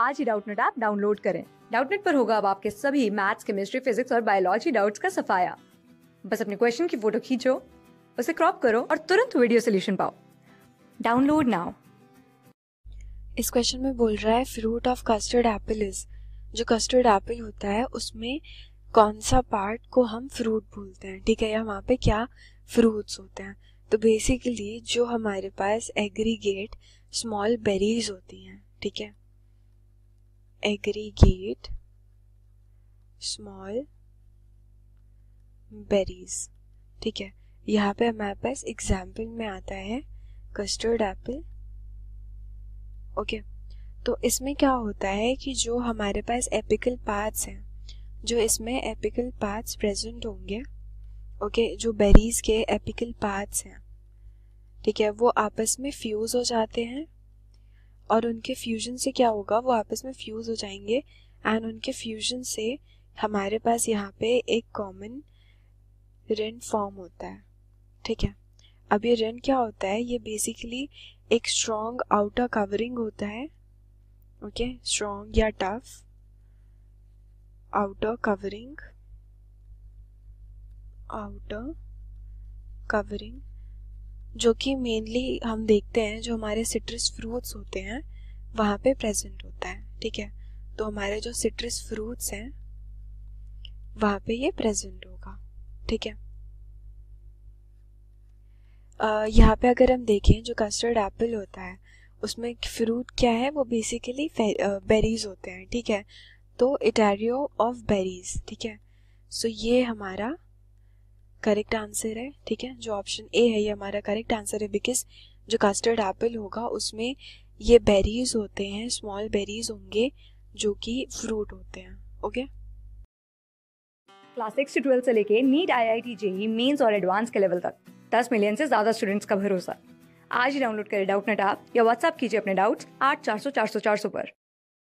आज ही Doubtnut app download करें डाउटनेट पर होगा अब आपके सभी मैथ्स केमिस्ट्री फिजिक्स और बायोलॉजी डाउट्स का सफाया बस अपने क्वेश्चन की फोटो खींचो उसे क्रॉप करो और तुरंत वीडियो सोल्यूशन पाओ डाउनलोड नाउ इस क्वेश्चन में बोल रहा है fruit of custard apple is जो कस्टर्ड एप्पल होता है उसमें कौन सा पार्ट को हम फ्रूट बोलते हैं ठीक है या वहाँ पे क्या फ्रूट्स होते हैं तो बेसिकली जो हमारे पास एग्रीगेट स्मॉल बेरीज होती हैं ठीक है aggregate small berries ठीक है यहाँ पे हमारे पास एग्जाम्पल में आता है कस्टर्ड एप्पल ओके तो इसमें क्या होता है कि जो हमारे पास एपिकल पार्ट्स हैं जो इसमें एपिकल पार्ट्स प्रेजेंट होंगे ओके जो बेरीज के एपिकल पार्ट्स हैं ठीक है वो आपस में फ्यूज़ हो जाते हैं और उनके फ्यूजन से क्या होगा वो आपस में फ्यूज हो जाएंगे एंड उनके फ्यूजन से हमारे पास यहाँ पे एक कॉमन रिन फॉर्म होता है ठीक है अब ये रेन क्या होता है ये बेसिकली एक स्ट्रॉन्ग आउटर कवरिंग होता है ओके okay? स्ट्रॉन्ग या tough outer covering outer covering जो कि मेनली हम देखते हैं जो हमारे सिट्रस फ्रूट्स होते हैं वहाँ पे प्रेजेंट होता है ठीक है तो हमारे जो सिट्रस फ्रूट्स हैं वहाँ पे ये प्रेजेंट होगा ठीक है यहाँ पे अगर हम देखें जो कस्टर्ड एप्पल होता है उसमें फ्रूट क्या है वो बेसिकली बेरीज होते हैं ठीक है तो इटारियो ऑफ बेरीज ठीक है सो so, ये हमारा करेक्ट आंसर है ठीक है जो ऑप्शन ए है ये हमारा करेक्ट आंसर है बिकॉज जो कस्टर्ड एप्पल होगा उसमें ये बेरीज होते हैं स्मॉल बेरीज होंगे जो कि फ्रूट होते हैं ओके क्लास सिक्स ट्वेल्थ से लेके NEET I I T JEE mains और एडवांस के लेवल तक दस मिलियन से ज़्यादा स्टूडेंट्स का भरोसा आज ही डाउनलोड करें डाउट नेट आप या व्हाट्सअप कीजिए अपने डाउट्स आठ चार सौ चार सौ चार सौ पर